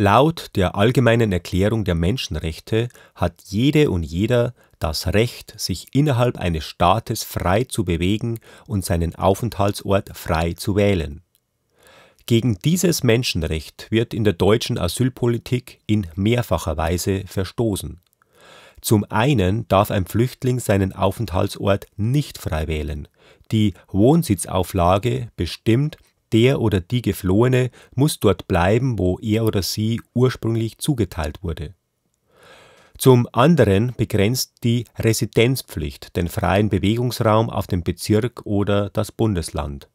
Laut der Allgemeinen Erklärung der Menschenrechte hat jede und jeder das Recht, sich innerhalb eines Staates frei zu bewegen und seinen Aufenthaltsort frei zu wählen. Gegen dieses Menschenrecht wird in der deutschen Asylpolitik in mehrfacher Weise verstoßen. Zum einen darf ein Flüchtling seinen Aufenthaltsort nicht frei wählen. Die Wohnsitzauflage bestimmt, der oder die Geflohene muss dort bleiben, wo er oder sie ursprünglich zugeteilt wurde. Zum anderen begrenzt die Residenzpflicht den freien Bewegungsraum auf den Bezirk oder das Bundesland.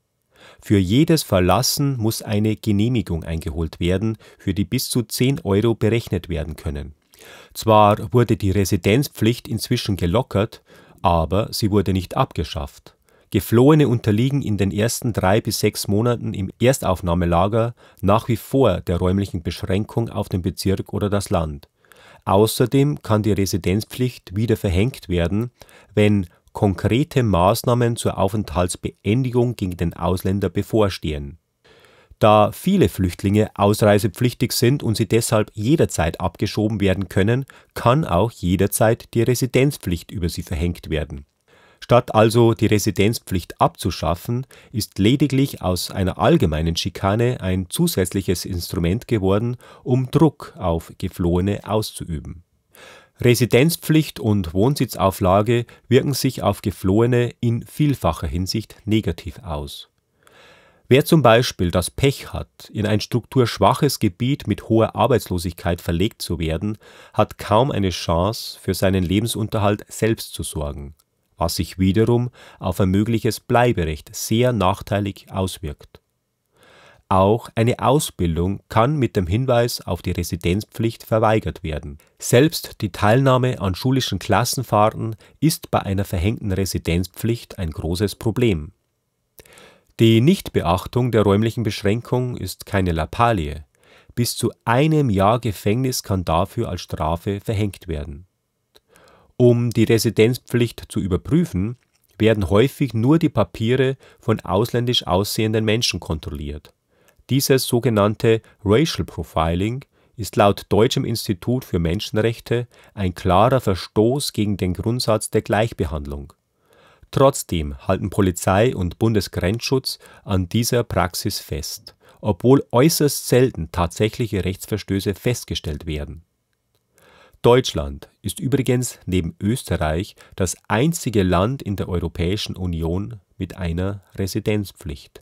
Für jedes Verlassen muss eine Genehmigung eingeholt werden, für die bis zu 10 Euro berechnet werden können. Zwar wurde die Residenzpflicht inzwischen gelockert, aber sie wurde nicht abgeschafft. Geflohene unterliegen in den ersten drei bis sechs Monaten im Erstaufnahmelager nach wie vor der räumlichen Beschränkung auf den Bezirk oder das Land. Außerdem kann die Residenzpflicht wieder verhängt werden, wenn konkrete Maßnahmen zur Aufenthaltsbeendigung gegen den Ausländer bevorstehen. Da viele Flüchtlinge ausreisepflichtig sind und sie deshalb jederzeit abgeschoben werden können, kann auch jederzeit die Residenzpflicht über sie verhängt werden Statt also die Residenzpflicht abzuschaffen, ist lediglich aus einer allgemeinen Schikane ein zusätzliches Instrument geworden, um Druck auf Geflohene auszuüben. Residenzpflicht und Wohnsitzauflage wirken sich auf Geflohene in vielfacher Hinsicht negativ aus. Wer zum Beispiel das Pech hat, in ein strukturschwaches Gebiet mit hoher Arbeitslosigkeit verlegt zu werden, hat kaum eine Chance, für seinen Lebensunterhalt selbst zu sorgen was sich wiederum auf ein mögliches Bleiberecht sehr nachteilig auswirkt. Auch eine Ausbildung kann mit dem Hinweis auf die Residenzpflicht verweigert werden. Selbst die Teilnahme an schulischen Klassenfahrten ist bei einer verhängten Residenzpflicht ein großes Problem. Die Nichtbeachtung der räumlichen Beschränkung ist keine Lappalie. Bis zu einem Jahr Gefängnis kann dafür als Strafe verhängt werden. Um die Residenzpflicht zu überprüfen, werden häufig nur die Papiere von ausländisch aussehenden Menschen kontrolliert. Dieses sogenannte Racial Profiling ist laut Deutschem Institut für Menschenrechte ein klarer Verstoß gegen den Grundsatz der Gleichbehandlung. Trotzdem halten Polizei und Bundesgrenzschutz an dieser Praxis fest, obwohl äußerst selten tatsächliche Rechtsverstöße festgestellt werden Deutschland ist übrigens neben Österreich das einzige Land in der Europäischen Union mit einer Residenzpflicht